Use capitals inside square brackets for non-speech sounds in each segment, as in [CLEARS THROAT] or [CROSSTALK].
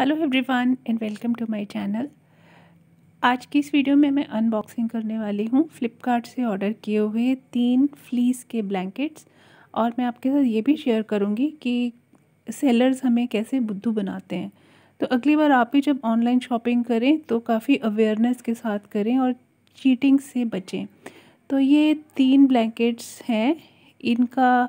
hello everyone and welcome to my channel आज की इस वीडियो में मैं अनबॉक्सिंग करने वाली हूँ फ्लिपकार्ट से ऑर्डर किए हुए तीन फ्लीस के ब्लैंकेट्स और मैं आपके साथ ये भी शेयर करूँगी कि सेलर्स हमें कैसे बुद्धू बनाते हैं तो अगली बार आप भी जब ऑनलाइन शॉपिंग करें तो काफ़ी अवेयरनेस के साथ करें और चीटिंग से बचें तो ये तीन ब्लैंकेट्स हैं इनका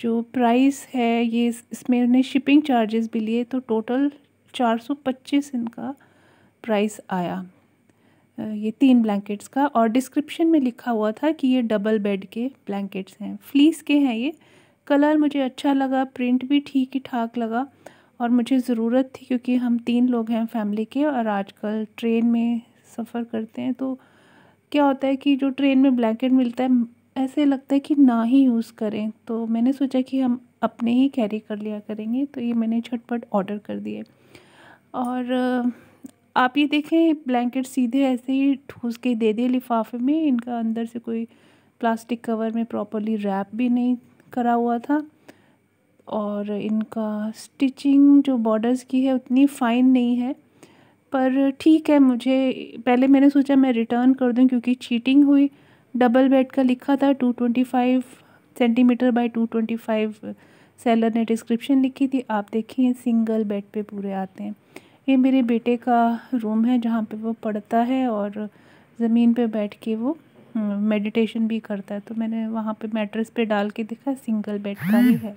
जो प्राइस है ये इसमें उन्हें शिपिंग चार्जेस भी लिए तो टोटल चार सौ पच्चीस इनका प्राइस आया ये तीन ब्लैंकेट्स का और डिस्क्रिप्शन में लिखा हुआ था कि ये डबल बेड के ब्लैंकेट्स हैं फ्लीस के हैं ये कलर मुझे अच्छा लगा प्रिंट भी ठीक ही ठाक लगा और मुझे ज़रूरत थी क्योंकि हम तीन लोग हैं फैमिली के और आजकल ट्रेन में सफ़र करते हैं तो क्या होता है कि जो ट्रेन में ब्लैंकेट मिलता है ऐसे लगता है कि ना ही यूज़ करें तो मैंने सोचा कि हम अपने ही कैरी कर लिया करेंगे तो ये मैंने झटपट ऑर्डर कर दिए और आप ये देखें ब्लैंकेट सीधे ऐसे ही ठूस के दे दिए लिफाफे में इनका अंदर से कोई प्लास्टिक कवर में प्रॉपरली रैप भी नहीं करा हुआ था और इनका स्टिचिंग जो बॉर्डर्स की है उतनी फ़ाइन नहीं है पर ठीक है मुझे पहले मैंने सोचा मैं रिटर्न कर दूं क्योंकि चीटिंग हुई डबल बेड का लिखा था two twenty five centimetre by two twenty five seller ने डिस्क्रिप्शन लिखी थी आप देखिए सिंगल बेड पे पूरे आते हैं ये मेरे बेटे का रूम है जहाँ पे वो पढ़ता है और ज़मीन पे बैठ के वो मेडिटेशन हम्म, भी करता है तो मैंने वहाँ पे मैट्रेस पे डाल के देखा सिंगल बेड का ही है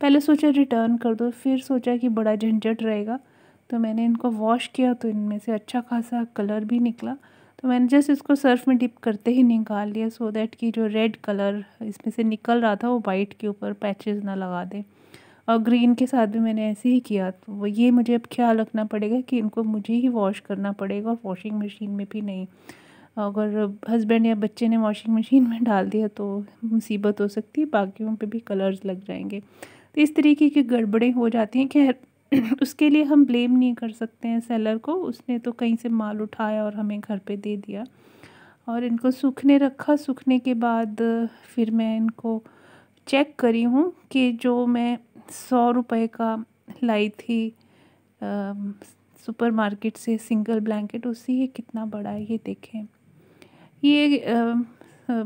पहले सोचा रिटर्न कर दो फिर सोचा कि बड़ा झंझट रहेगा तो मैंने इनको वॉश किया तो इनमें से अच्छा खासा कलर भी निकला तो मैंने जस्ट इसको सर्फ में डिप करते ही निकाल लिया सो देट दैट कि जो रेड कलर इसमें से निकल रहा था वो वाइट के ऊपर पैचेस ना लगा दें और ग्रीन के साथ भी मैंने ऐसे ही किया तो वो ये मुझे अब ख्याल रखना पड़ेगा कि इनको मुझे ही वॉश करना पड़ेगा और वॉशिंग मशीन में भी नहीं अगर हस्बैंड या बच्चे ने वॉशिंग मशीन में डाल दिया तो मुसीबत हो सकती है बाकियों पे भी कलर्स लग जाएंगे तो इस तरीके की गड़बड़ें हो जाती हैं खैर [CLEARS THROAT] उसके लिए हम ब्लेम नहीं कर सकते हैं सेलर को उसने तो कहीं से माल उठाया और हमें घर पर दे दिया और इनको सूखने रखा सूखने के बाद फिर मैं इनको चेक करी हूँ कि जो मैं सौ रुपये का लाई थी सुपरमार्केट से सिंगल ब्लैंकेट उसी ये कितना बड़ा है ये देखें ये आ, आ,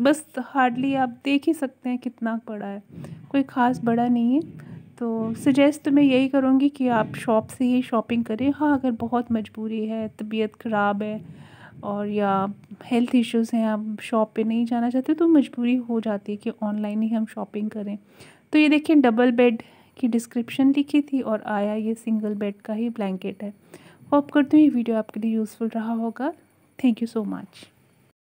बस हार्डली आप देख ही सकते हैं कितना बड़ा है कोई ख़ास बड़ा नहीं है तो सजेस्ट तो मैं यही करूँगी कि आप शॉप से ही शॉपिंग करें हाँ अगर बहुत मजबूरी है तबीयत ख़राब है और या हेल्थ इश्यूज़ हैं आप शॉप पे नहीं जाना चाहते तो मजबूरी हो जाती है कि ऑनलाइन ही हम शॉपिंग करें तो ये देखिए डबल बेड की डिस्क्रिप्शन लिखी थी और आया ये सिंगल बेड का ही ब्लैंकेट है होप करती हूँ ये वीडियो आपके लिए यूज़फुल रहा होगा थैंक यू सो मच